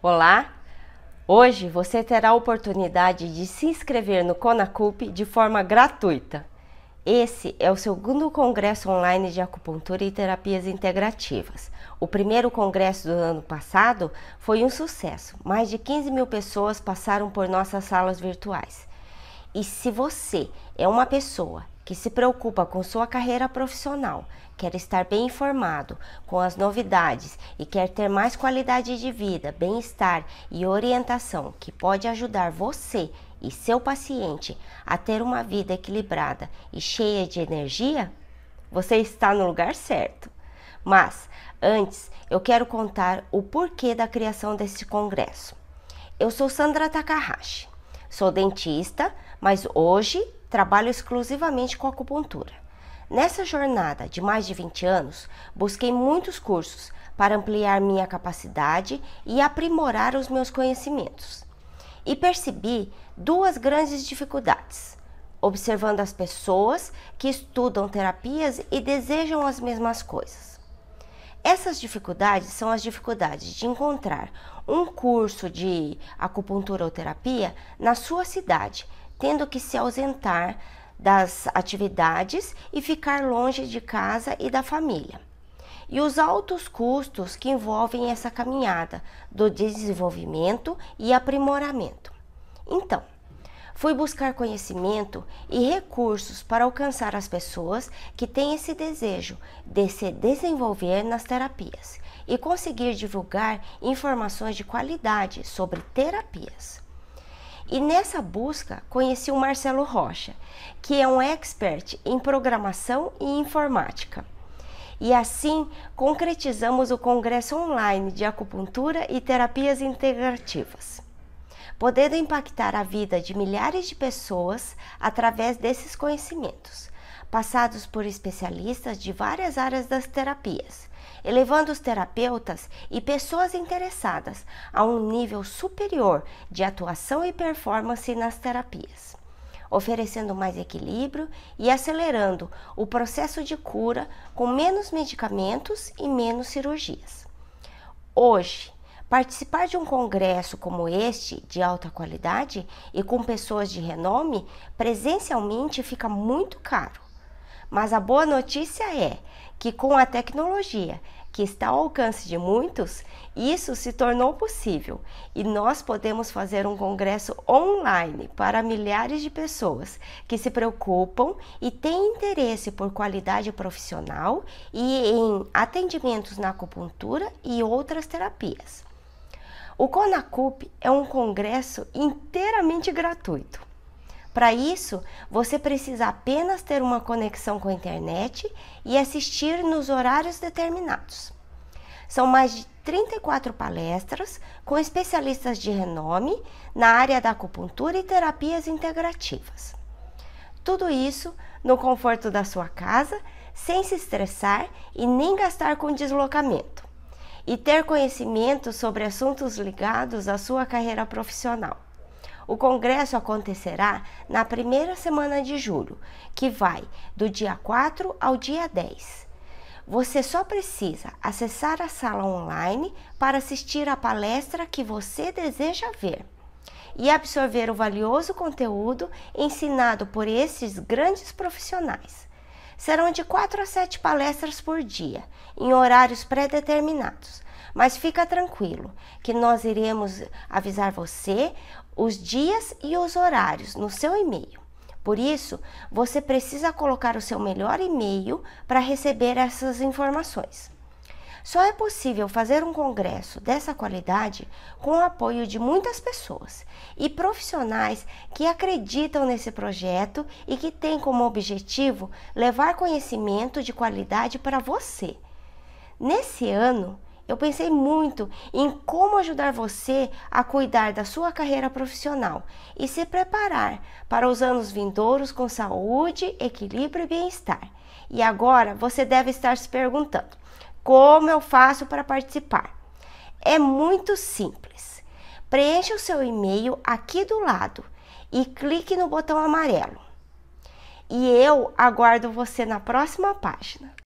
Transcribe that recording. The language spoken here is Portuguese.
Olá! Hoje você terá a oportunidade de se inscrever no CONACUP de forma gratuita. Esse é o segundo congresso online de acupuntura e terapias integrativas. O primeiro congresso do ano passado foi um sucesso. Mais de 15 mil pessoas passaram por nossas salas virtuais. E se você é uma pessoa que se preocupa com sua carreira profissional, quer estar bem informado com as novidades e quer ter mais qualidade de vida, bem-estar e orientação que pode ajudar você e seu paciente a ter uma vida equilibrada e cheia de energia? Você está no lugar certo. Mas antes, eu quero contar o porquê da criação desse congresso. Eu sou Sandra Takahashi, sou dentista, mas hoje Trabalho exclusivamente com acupuntura. Nessa jornada de mais de 20 anos, busquei muitos cursos para ampliar minha capacidade e aprimorar os meus conhecimentos. E percebi duas grandes dificuldades observando as pessoas que estudam terapias e desejam as mesmas coisas. Essas dificuldades são as dificuldades de encontrar um curso de acupuntura ou terapia na sua cidade, tendo que se ausentar das atividades e ficar longe de casa e da família. E os altos custos que envolvem essa caminhada do desenvolvimento e aprimoramento. Então, fui buscar conhecimento e recursos para alcançar as pessoas que têm esse desejo de se desenvolver nas terapias e conseguir divulgar informações de qualidade sobre terapias. E nessa busca conheci o Marcelo Rocha, que é um expert em programação e informática. E assim concretizamos o Congresso Online de Acupuntura e Terapias Integrativas, podendo impactar a vida de milhares de pessoas através desses conhecimentos passados por especialistas de várias áreas das terapias, elevando os terapeutas e pessoas interessadas a um nível superior de atuação e performance nas terapias, oferecendo mais equilíbrio e acelerando o processo de cura com menos medicamentos e menos cirurgias. Hoje, Participar de um congresso como este, de alta qualidade e com pessoas de renome, presencialmente fica muito caro. Mas a boa notícia é que com a tecnologia que está ao alcance de muitos, isso se tornou possível e nós podemos fazer um congresso online para milhares de pessoas que se preocupam e têm interesse por qualidade profissional e em atendimentos na acupuntura e outras terapias. O CONACUP é um congresso inteiramente gratuito para isso, você precisa apenas ter uma conexão com a internet e assistir nos horários determinados. São mais de 34 palestras com especialistas de renome na área da acupuntura e terapias integrativas. Tudo isso no conforto da sua casa, sem se estressar e nem gastar com deslocamento. E ter conhecimento sobre assuntos ligados à sua carreira profissional. O congresso acontecerá na primeira semana de julho, que vai do dia 4 ao dia 10. Você só precisa acessar a sala online para assistir a palestra que você deseja ver e absorver o valioso conteúdo ensinado por esses grandes profissionais. Serão de 4 a 7 palestras por dia, em horários pré-determinados mas fica tranquilo, que nós iremos avisar você os dias e os horários no seu e-mail. Por isso, você precisa colocar o seu melhor e-mail para receber essas informações. Só é possível fazer um congresso dessa qualidade com o apoio de muitas pessoas e profissionais que acreditam nesse projeto e que têm como objetivo levar conhecimento de qualidade para você. Nesse ano, eu pensei muito em como ajudar você a cuidar da sua carreira profissional e se preparar para os anos vindouros com saúde, equilíbrio e bem-estar. E agora você deve estar se perguntando: como eu faço para participar? É muito simples. Preencha o seu e-mail aqui do lado e clique no botão amarelo. E eu aguardo você na próxima página.